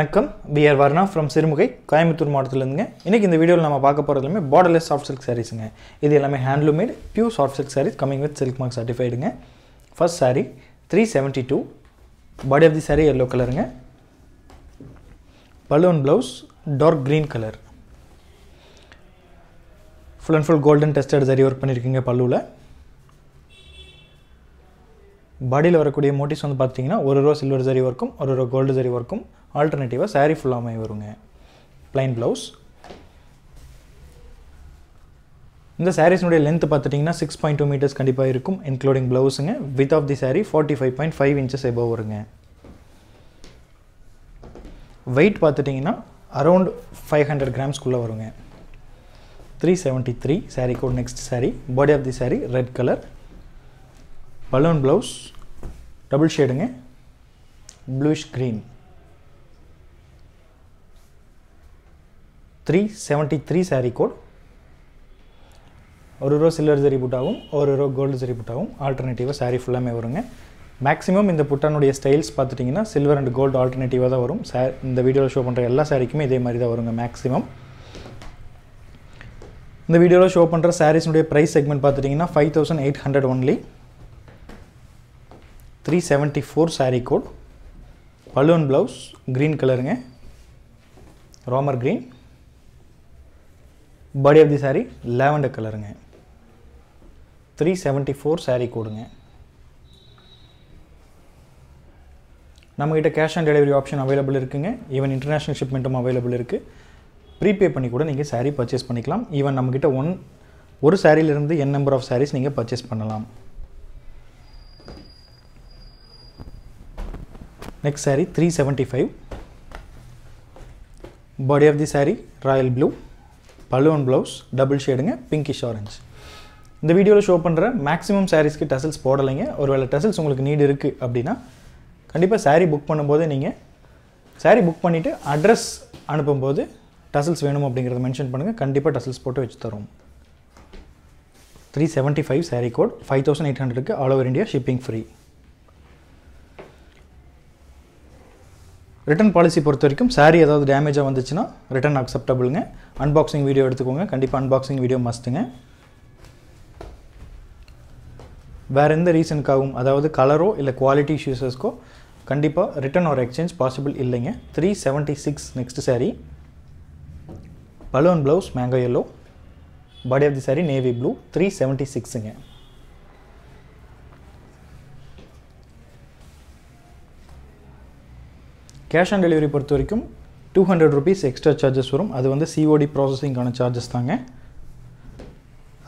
வணக்கம் P R Varna from Sirumugai Coimbatore மாவட்டத்திலேருந்துங்க இன்றைக்கி இந்த வீடியோவில் நம்ம பார்க்க போகிறது எல்லாமே பார்டர்லெஸ் சாஃப்ட் சில்க் சாரீஸுங்க இது எல்லாமே handloomed pure soft silk sarees coming with silk mark சர்டிஃபைடுங்க first saree three seventy two body of the saree yellow கலருங்க pallu and blouse dark green colour full and full golden tested zari work பண்ணியிருக்கீங்க பல்லுவில் பாடியில் வரக்கூடிய மோட்டிவ்ஸ் வந்து பார்த்தீங்கன்னா ஒரு ரோ சில்வர் ஜரி ஒர்க்கும் ஒரு ரோ கோல்டு ஜரி ஒர்க்கும் ஆல்டர்னேட்டிவாக சாரீ ஃபுல்லாமே வருங்க ப்ளைன் ப்ளவுஸ் இந்த சாரீஸ்னுடைய லென்த் பார்த்துட்டிங்கன்னா சிக்ஸ் பாயிண்ட் டூ மீட்டர்ஸ் கண்டிப்பாக இருக்கும் இன்க்ளூடிங் ப்ளவுஸுங்க width of the saree forty five point five inches above வருங்க வெயிட் பார்த்துட்டிங்கன்னா அரௌண்ட் ஃபைவ் ஹண்ட்ரட் கிராம்ஸ்குள்ளே வருங்க three seventy three sari code next saree body of the saree red colour pallu and blouse double ஷேடுங்க bluish green three seventy three sari code ஒரு row silver zari புட்டாகவும் ஒரு row gold zari புட்டாகவும் ஆல்டர்னேட்டிவாக சாரீ ஃபுல்லாமே வருங்க மேக்ஸிமம் இந்த புட்டானுடைய ஸ்டைல்ஸ் பார்த்துட்டிங்கன்னா சில்வர் அண்ட் கோல்டு ஆல்டர்னேட்டிவாக தான் வரும் சார் இந்த வீடியோவில் ஷோ பண்ணுற எல்லா சாரீக்குமே இதே மாதிரி தான் வருங்க மேக்ஸிமம் இந்த வீடியோவில் ஷோ பண்ணுற சாரீஸ்னுடைய ப்ரைஸ் செக்மெண்ட் பார்த்துட்டிங்கன்னா five thousand eight hundred only three seventy four saree code pallu and blouse green கலருங்க Ramar green body of the saree lavender கலருங்க த்ரீ செவன்ட்டி ஃபோர் சாரீ கோடுங்க நம்மக்கிட்ட cash on delivery option available இருக்குங்க ஈவன் இன்டர்நேஷ்னல் ஷிப்மெண்ட்டும் அவைலபிள் இருக்குது ப்ரீபே பண்ணி கூட நீங்கள் சாரீ பர்ச்சேஸ் பண்ணிக்கலாம் ஈவன் நம்மக்கிட்ட ஒன் ஒரு சாரீலேருந்து என் நம்பர் ஆஃப் சாரீஸ் நீங்கள் பர்ச்சேஸ் பண்ணலாம் Next saree 375. Body of the saree royal blue. Blue and blouse double ஷேடுங்க பிங்கிஷ் ஆரஞ்ச் இந்த வீடியோவில் ஷோ பண்ணுற மேக்ஸிமம் சாரீஸ்க்கு டசல்ஸ் போடலைங்க ஒருவேளை டசல்ஸ் உங்களுக்கு நீடு இருக்குது அப்படின்னா கண்டிப்பாக சாரீ புக் பண்ணும்போது நீங்கள் சாரீ புக் பண்ணிவிட்டு அட்ரஸ் அனுப்பும்போது டசல்ஸ் வேணும் அப்படிங்கிறத மென்ஷன் பண்ணுங்கள் கண்டிப்பாக டசல்ஸ் போட்டு வச்சு தரோம் three seventy five saree code five thousand eight ஹண்ட்ரட்க்கு all over India shipping free return policy பொறுத்த வரைக்கும் சாரீ ஏதாவது டேமேஜாக வந்துச்சுன்னா ரிட்டன் அக்செப்டபுளுங்க அன்பாக்சிங் வீடியோ எடுத்துக்கோங்க கண்டிப்பாக அன்பாக்சிங் வீடியோ மஸ்ட்டுங்க வேறு எந்த ரீசனுக்காகவும் அதாவது கலரோ இல்லை குவாலிட்டி இஷ்யூஸஸ்க்கோ கண்டிப்பாக ரிட்டன் ஒரு எக்ஸ்சேஞ்ச் பாசிபிள் இல்லைங்க three seventy six next saree pallu and blouse mango yellow body of the saree navy blue three seventy சிக்ஸுங்க கேஷ் ஆன் டெலிவரி பொறுத்த வரைக்கும் two hundred rupees extra charges வரும் அது வந்து சிஓடி ப்ராசஸிங்கான சார்ஜஸ் தாங்க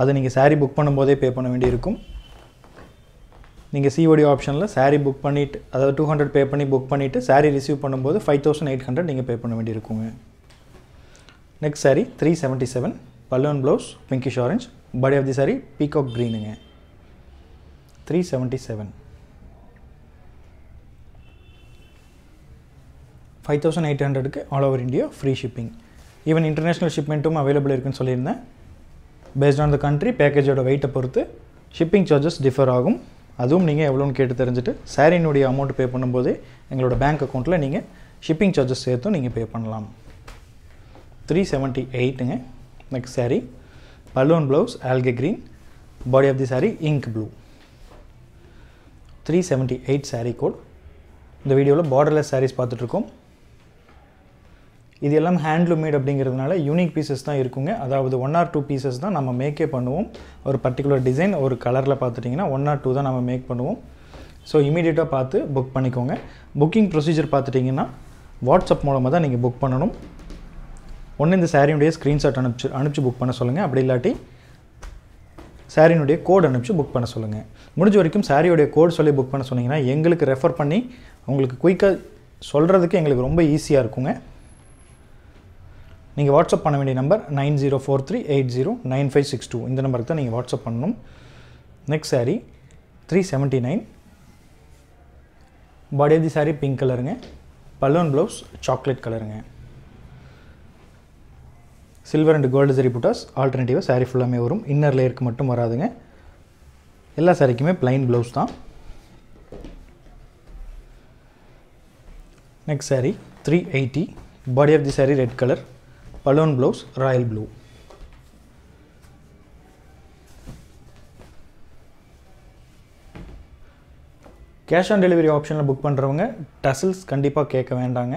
அதை நீங்கள் சாரீ புக் பண்ணும்போதே பே பண்ண வேண்டியிருக்கும் நீங்கள் சிஓடி ஆப்ஷனில் சாரீ புக் பண்ணிவிட்டு அதாவது டூ ஹண்ட்ரட் பே பண்ணி புக் பண்ணிவிட்டு சாரீ ரிசீவ் பண்ணும்போது ஃபைவ் தௌசண்ட் எயிட் ஹண்ட்ரட் நீங்கள் பே பண்ண வேண்டியிருக்குங்க next saree three seventy seven pallu and blouse pinkish orange body of the saree peacock க்ரீனுங்க three seventy seven five thousand eight ஹண்ட்ரடுக்கு all over India free shipping even international ஷிப்மெண்ட்டும் available இருக்குன்னு சொல்லியிருந்தேன் based on the country பேக்கேஜோட வெயிட்டை பொறுத்து ஷிப்பிங் சார்ஜஸ் டிஃபர் ஆகும் அதுவும் நீங்கள் எவ்வளோன்னு கேட்டு தெரிஞ்சுட்டு சாரினுடைய அமௌண்ட் பே பண்ணும்போது எங்களோட பேங்க் அக்கௌண்ட்டில் நீங்கள் ஷிப்பிங் சார்ஜஸ் சேர்த்தும் நீங்கள் பே பண்ணலாம் த்ரீ செவன்ட்டி எயிட்டுங்க next saree pallu and blouse algae green body of the saree ink blue three seventy eight saree code இந்த வீடியோவில் பார்டர்லெஸ் சாரீஸ் பார்த்துட்ருக்கோம் இது எல்லாம் ஹேண்ட்லூமேட் அப்படிங்கிறதுனால யூனிக் பீசஸ் தான் இருக்குங்க அதாவது ஒன் ஆர் டூ பீசஸ் தான் நம்ம மேக்கே பண்ணுவோம் ஒரு பர்டிகுலர் டிசைன் ஒரு கலரில் பார்த்துட்டிங்கன்னா ஒன் ஆர் டூ தான் நம்ம மேக் பண்ணுவோம் ஸோ இமீடியட்டாக பார்த்து புக் பண்ணிக்கோங்க புக்கிங் ப்ரொசீஜர் பார்த்துட்டிங்கன்னா வாட்ஸ்அப் மூலமாக தான் நீங்கள் புக் பண்ணணும் ஒன்று இந்த சாரியினுடைய ஸ்க்ரீன்ஷாட் அனுப்பிச்சு அனுப்பிச்சு புக் பண்ண சொல்லுங்கள் அப்படி இல்லாட்டி சாரியினுடைய கோட் அனுப்பிச்சு புக் பண்ண சொல்லுங்கள் முடிஞ்ச வரைக்கும் சாரியோடைய கோட் சொல்லி புக் பண்ண சொன்னீங்கன்னா எங்களுக்கு ரெஃபர் பண்ணி உங்களுக்கு குயிக்காக சொல்கிறதுக்கு எங்களுக்கு ரொம்ப ஈஸியாக இருக்குங்க நீங்கள் வாட்ஸ்அப் பண்ண வேண்டிய number nine zero four three eight zero nine five six two இந்த நம்பருக்கு தான் நீங்கள் வாட்ஸ்அப் பண்ணணும் next saree three seventy nine body of the saree pink கலருங்க பல்லூன் ப்ளவுஸ் சாக்லேட் கலருங்க silver and gold zari buttas ஆல்டர்னேட்டிவாக saree ஃபுல்லாமே வரும் இன்னர் லேயருக்கு மட்டும் வராதுங்க எல்லா சாரிக்குமே பிளைன் ப்ளவுஸ் தான் next saree three eighty body of the saree red colour pallu and blouse royal blue cash on delivery ஆப்ஷனில் புக் பண்ணுறவங்க டசில்ஸ் கண்டிப்பாக கேட்க வேண்டாங்க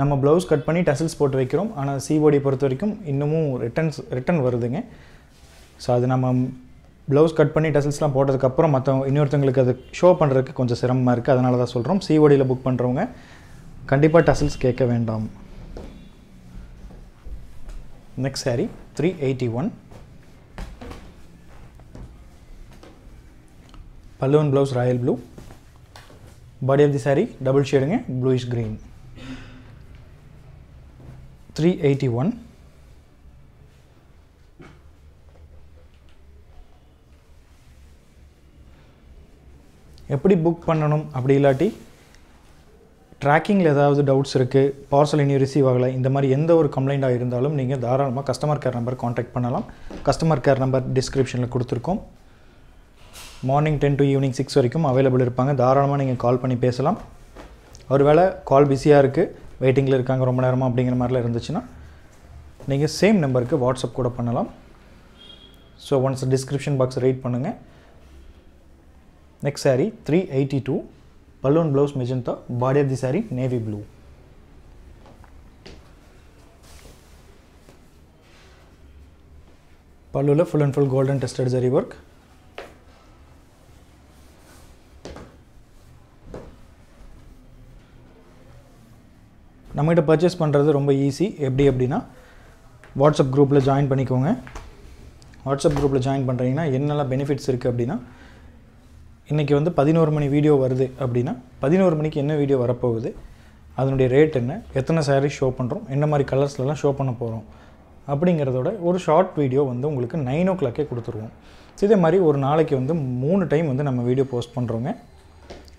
நம்ம ப்ளவுஸ் கட் பண்ணி டசில்ஸ் போட்டு வைக்கிறோம் ஆனால் சிஓடி பொறுத்த வரைக்கும் இன்னமும் ரிட்டர்ன்ஸ் ரிட்டன் வருதுங்க ஸோ அது நம்ம ப்ளவுஸ் கட் பண்ணி டசில்ஸ்லாம் போட்டதுக்கப்புறம் மற்ற இன்னொருத்தவங்களுக்கு அது ஷோ பண்ணுறதுக்கு கொஞ்சம் சிரமமாக இருக்குது அதனால தான் சொல்கிறோம் சிஓடியில் புக் பண்ணுறவங்க கண்டிப்பாக டசில்ஸ் கேட்க வேண்டாம் next saree 381 pallu and blouse royal blue body of the saree double shading bluish green 381 எப்படி புக் பண்ணணும் அப்படி இல்லாட்டி ட்ராக்கிங்கில் ஏதாவது டவுட்ஸ் இருக்குது பார்சல் இனி ரிசீவ் ஆகலை இந்த மாதிரி எந்த ஒரு கம்ப்ளைண்ட்டாக இருந்தாலும் நீங்கள் தாராளமாக கஸ்டமர் கேர் நம்பர் காண்டாக்ட் பண்ணலாம் கஸ்டமர் கேர் நம்பர் டிஸ்கிரிப்ஷனில் கொடுத்துருக்கோம் morning ten to evening six வரைக்கும் அவைலபிள் இருப்பாங்க தாராளமாக நீங்கள் கால் பண்ணி பேசலாம் ஒரு வேளை கால் பிஸியாக இருக்குது வெயிட்டிங்கில் இருக்காங்க ரொம்ப நேரமாக அப்படிங்கிற மாதிரிலாம் இருந்துச்சுன்னா நீங்கள் சேம் நம்பருக்கு வாட்ஸ்அப் கூட பண்ணலாம் so once description box read பண்ணுங்கள் next sorry three eighty two pallu and blouse body of the saree navy blue blue full and full golden golden tested work work நம்மகிட்ட பர்ச்சேஸ் பண்ணுறது ரொம்ப ஈஸி எப்படி அப்படின்னா வாட்ஸ்அப் குரூப்பில் ஜாயின் பண்ணிக்கோங்க வாட்ஸ்அப் குரூப்பில் join பண்ணுறீங்கன்னா என்னெல்லாம் பெனிஃபிட்ஸ் இருக்குது அப்படின்னா இன்றைக்கி வந்து பதினோரு மணி வீடியோ வருது அப்படின்னா பதினோரு மணிக்கு என்ன வீடியோ வரப்போகுது அதனுடைய ரேட் என்ன எத்தனை சாரீஸ் ஷோ பண்ணுறோம் என்ன மாதிரி கலர்ஸ்லலாம் ஷோ பண்ண போகிறோம் அப்படிங்கிறதோட ஒரு ஷார்ட் வீடியோ வந்து உங்களுக்கு நைன் ஓ கிளாக்கே கொடுத்துருவோம் இதே மாதிரி ஒரு நாளைக்கு வந்து மூணு டைம் வந்து நம்ம வீடியோ போஸ்ட் பண்ணுறோங்க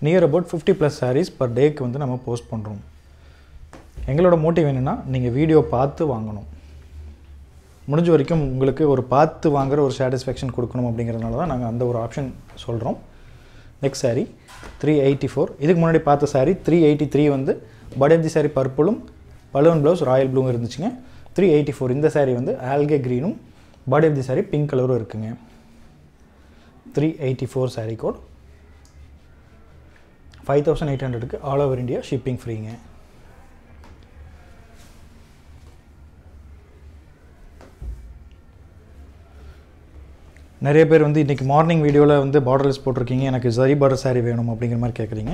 near about fifty plus sarees per டேக்கு வந்து நம்ம போஸ்ட் பண்ணுறோம் எங்களோட மோட்டிவ் என்னென்னா நீங்கள் வீடியோ பார்த்து வாங்கணும் முடிஞ்ச வரைக்கும் உங்களுக்கு ஒரு பார்த்து வாங்குகிற ஒரு சாட்டிஸ்ஃபேக்ஷன் கொடுக்கணும் அப்படிங்கிறதுனால தான் நாங்கள் அந்த ஒரு ஆப்ஷன் சொல்கிறோம் next sorry three eighty four இதுக்கு முன்னாடி பார்த்த சாரீ த்ரீ எயிட்டி த்ரீ வந்து படர்ஜி சாரீ பர்பிளும் பலூன் ப்ளவுஸ் ராயல் ப்ளூவும் இருந்துச்சுங்க த்ரீ எயிட்டி ஃபோர் இந்த சாரி வந்து ஆல்கே க்ரீனும் body of the saree pink கலரும் இருக்குங்க three eighty four saree code five thousand eight ஹண்ட்ரடுக்கு ஆல் ஓவர் இந்தியா ஷிப்பிங் ஃப்ரீங்க நிறைய பேர் வந்து இன்றைக்கி மார்னிங் வீடியோவில் வந்து பார்டர்லெஸ் போட்டிருக்கீங்க எனக்கு சரி பார்டர் சாரீ வேணும் அப்படிங்கிற மாதிரி கேட்குறீங்க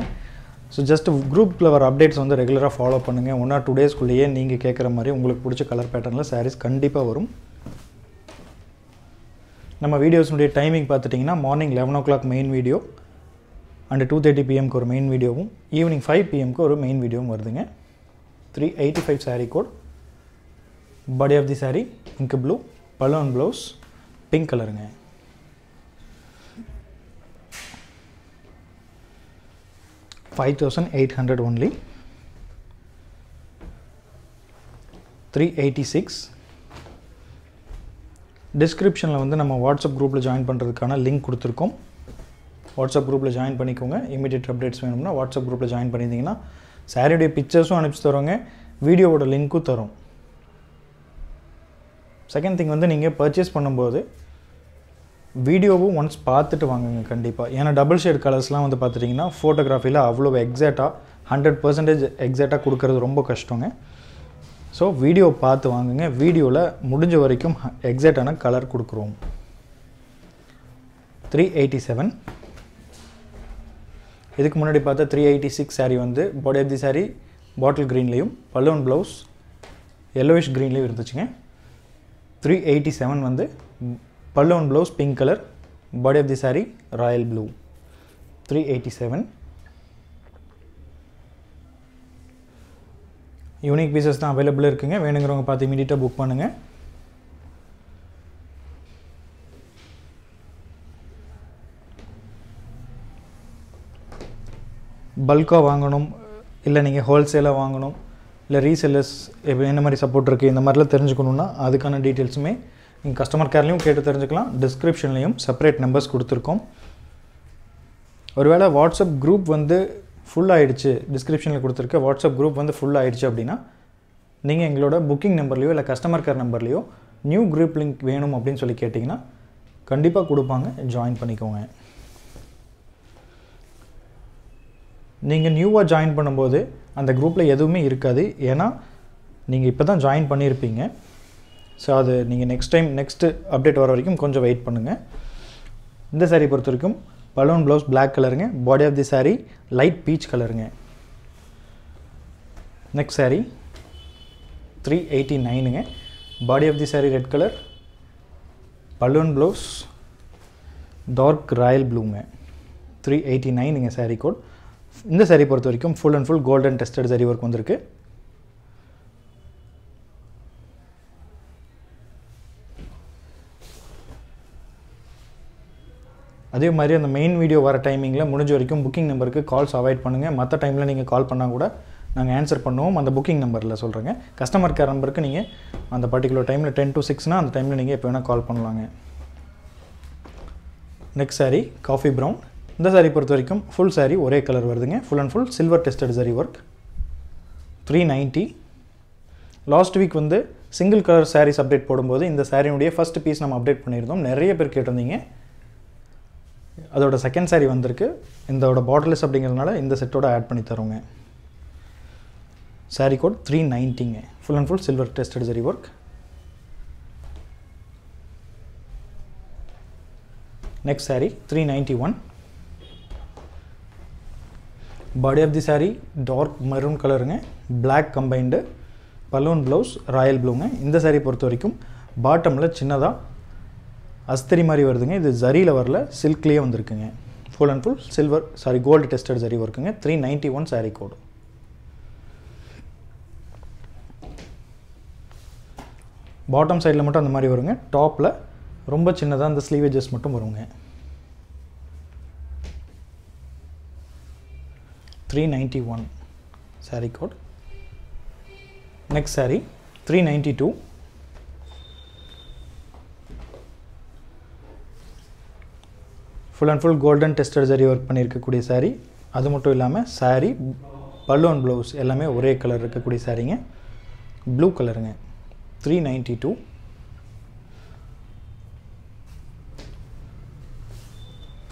ஸோ ஜஸ்ட் குரூப்பில் வர அப்டேட்ஸ் வந்து ரெகுலராக ஃபாலோ பண்ணுங்கள் ஒன் ஆர் டூ டேஸ்க்குள்ளேயே நீங்கள் கேட்குற மாதிரி உங்களுக்கு பிடிச்ச கலர் பேட்டர்னில் சாரீஸ் கண்டிப்பாக வரும் நம்ம வீடியோஸ்னுடைய டைமிங் பார்த்துட்டிங்கன்னா morning eleven o'clock main video and two thirty பிஎம்க்கு ஒரு மெயின் வீடியோவும் ஈவினிங் ஃபைவ் பிஎம்க்கு ஒரு மெயின் வீடியோவும் வருதுங்க three eighty five saree code body of the saree ink blue balloon blouse pink கலருங்க 5800 only 386 டிஸ்கிரிப்ஷனில் வந்து நம்ம வாட்ஸ்அப் குரூப்பில் ஜாயின் பண்ணுறதுக்கான லிங்க் கொடுத்துருக்கோம் வாட்ஸ்அப் குரூப்பில் ஜாயின் பண்ணிக்கோங்க இமீடியட் அப்டேட்ஸ் வேணும்னா வாட்ஸ்அப் குரூப்பில் ஜாயின் பண்ணியிருந்தீங்கன்னா சாரியுடைய பிக்சர்ஸும் அனுப்பிச்சு தரோங்க வீடியோவோட லிங்க்கும் தரும் செகண்ட் திங் வந்து நீங்கள் பர்ச்சேஸ் பண்ணும்போது வீடியோவும் ஒன்ஸ் பார்த்துட்டு வாங்குங்க கண்டிப்பாக ஏன்னா டபுள் ஷேட் கலர்ஸ்லாம் வந்து பார்த்துட்டிங்கன்னா ஃபோட்டோகிராஃபியில் அவ்வளோ எக்ஸாக்டாக ஹண்ட்ரட் பர்சன்டேஜ் எக்ஸாக்டாக கொடுக்கறது ரொம்ப கஷ்டங்க ஸோ வீடியோ பார்த்து வாங்குங்க வீடியோவில் முடிஞ்ச வரைக்கும் எக்ஸாக்டான கலர் கொடுக்குறோம் த்ரீ எயிட்டி செவன் இதுக்கு முன்னாடி பார்த்தா த்ரீ எயிட்டி சிக்ஸ் சாரீ வந்து body of the saree bottle க்ரீன்லேயும் பல்லூன் ப்ளவுஸ் எல்லோவிஷ் க்ரீன்லேயும் இருந்துச்சுங்க த்ரீ எயிட்டி செவன் வந்து blouse pink colour body of the saree royal blue three eighty seven unique pieces தான் அவைலபிளாக இருக்குங்க வேணுங்கிறவங்க பார்த்து இமீடியட்டாக புக் பண்ணுங்கள் பல்காக வாங்கணும் இல்லை நீங்கள் ஹோல்சேலாக வாங்கணும் இல்லை ரீசெல்லர்ஸ் என்ன மாதிரி சப்போர்ட் இருக்குது இந்த மாதிரிலாம் தெரிஞ்சுக்கணுன்னா அதுக்கான டீட்டெயில்ஸுமே நீங்கள் கஸ்டமர் கேர்லேயும் கேட்டு தெரிஞ்சுக்கலாம் டிஸ்கிரிப்ஷன்லேயும் செப்பரேட் நம்பர்ஸ் கொடுத்துருக்கோம் ஒருவேளை வாட்ஸ்அப் குரூப் வந்து ஃபுல் ஆகிடுச்சு டிஸ்கிரிப்ஷனில் கொடுத்துருக்க வாட்ஸ்அப் குரூப் வந்து ஃபுல் ஆகிடுச்சு அப்படின்னா நீங்கள் எங்களோட புக்கிங் நம்பர்லேயோ இல்லை கஸ்டமர் கேர் நம்பர்லேயோ நியூ குரூப் லிங்க் வேணும் அப்படின்னு சொல்லி கேட்டிங்கன்னா கண்டிப்பாக கொடுப்பாங்க ஜாயின் பண்ணிக்கோங்க நீங்கள் நியூவாக ஜாயின் பண்ணும்போது அந்த குரூப்பில் எதுவுமே இருக்காது ஏன்னா நீங்கள் இப்போ தான் ஜாயின் பண்ணியிருப்பீங்க ஸோ அது நீங்கள் நெக்ஸ்ட் டைம் நெக்ஸ்ட்டு அப்டேட் வர வரைக்கும் கொஞ்சம் வெயிட் பண்ணுங்கள் இந்த சாரீ பொறுத்த வரைக்கும் பலூன் ப்ளவுஸ் பிளாக் கலருங்க body of the saree light peach கலருங்க நெக்ஸ்ட் சாரி த்ரீ எயிட்டி நைனுங்க body of the saree red colour pallu and blouse dark royal ப்ளூங்க த்ரீ எயிட்டி நைனுங்க சாரீ கோட் இந்த சாரீ பொறுத்த வரைக்கும் full and full golden tested zari work வந்திருக்கு அதே மாதிரி அந்த மெயின் வீடியோ வர டைமிங்கில் முடிஞ்ச வரைக்கும் புக்கிங் நம்பருக்கு கால்ஸ் அவாய்ட் பண்ணுங்கள் மற்ற டைமில் நீங்கள் கால் பண்ணால் கூட நாங்கள் ஆன்சர் பண்ணுவோம் அந்த புக்கிங் நம்பரில் சொல்கிறேங்க கஸ்டமர் கேர் நம்பருக்கு நீங்கள் அந்த பர்டிகுலர் டைமில் டென் டு சிக்ஸ்னால் அந்த டைமில் நீங்கள் எப்போ வேணால் கால் பண்ணலாங்க நெக்ஸ்ட் சாரி காஃபி ப்ரௌன் இந்த சாரி பொறுத்த வரைக்கும் ஃபுல் சாரி ஒரே கலர் வருதுங்க full and full silver tested sari work three ninety last week வந்து சிங்கிள் கலர் சாரீஸ் அப்டேட் போடும்போது இந்த சாரியினுடைய ஃபஸ்ட் பீஸ் நம்ம அப்டேட் பண்ணியிருந்தோம் நிறைய பேர் கேட்டிருந்தீங்க அதோட செகண்ட் சாரி வந்திருக்கு இந்தோட பாட்டில்ஸ் அப்படிங்கிறதுனால இந்த செட்டோட ஆட் பண்ணி தருவோங்க சாரி கோட் த்ரீ நைன்ட்டிங்க full and full silver tested zari work next sorry three ninety one body of the sari dark maroon கலருங்க black combined balloon blouse royal ப்ளூங்க இந்த சாரி பொறுத்த வரைக்கும் பாட்டமில் சின்னதாக அஸ்திரி மாதிரி வருதுங்க இது ஜரியில் வரல சில்க்லேயே வந்திருக்குங்க full and full silver sari gold tested zari ஒர்க்குங்க three ninety one sari code bottom சைடில் மட்டும் அந்த மாதிரி வருங்க டாப்பில் ரொம்ப சின்னதாக அந்த ஸ்லீவேஜஸ் மட்டும் வருங்க three ninety one sari code next sorry three ninety two full and full golden tester zari work பண்ணியிருக்கக்கூடிய சாரீ அது மட்டும் இல்லாமல் சாரீ பலூன் ப்ளவுஸ் எல்லாமே ஒரே கலர் இருக்கக்கூடிய சாரீங்க ப்ளூ கலருங்க three ninety two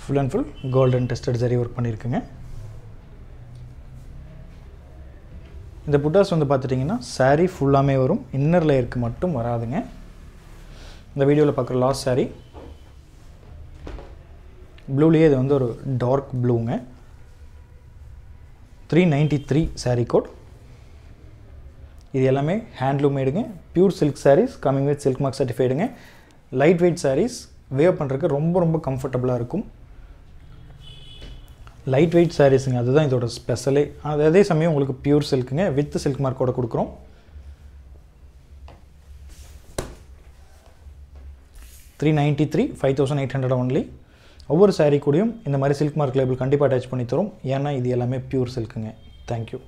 full and full golden tested zari work பண்ணியிருக்குங்க இந்த புட்டாஸ் வந்து பார்த்துட்டிங்கன்னா சாரீ ஃபுல்லாமே வரும் இன்னர் லேயருக்கு மட்டும் வராதுங்க இந்த வீடியோவில் பார்க்குற லாஸ்ட் சாரீ ப்ளூலேயே இது வந்து ஒரு டார்க் ப்ளூங்க three ninety three sari code இது எல்லாமே ஹேண்ட்லூம் மேடுங்க pure silk sarees coming with silk mark சர்டிஃபைடுங்க லைட் வெயிட் சாரீஸ் வேவ் பண்ணுறதுக்கு ரொம்ப ரொம்ப கம்ஃபர்டபுளாக இருக்கும் லைட் வெயிட் சாரீஸுங்க அதுதான் இதோட ஸ்பெஷலே அது அதே சமயம் உங்களுக்கு பியூர் சில்க்குங்க வித் சில்க் மார்க்கோட கொடுக்குறோம் three ninety three five thousand eight hundred only ஒவ்வொரு சாரீ கூடயும் இந்த மாதிரி சில்க் மார்க் லேபிள் கண்டிப்பாக அட்டாச் பண்ணி தரும் ஏன்னா இது எல்லாமே பியூர் சில்க்குங்க தேங்க்யூ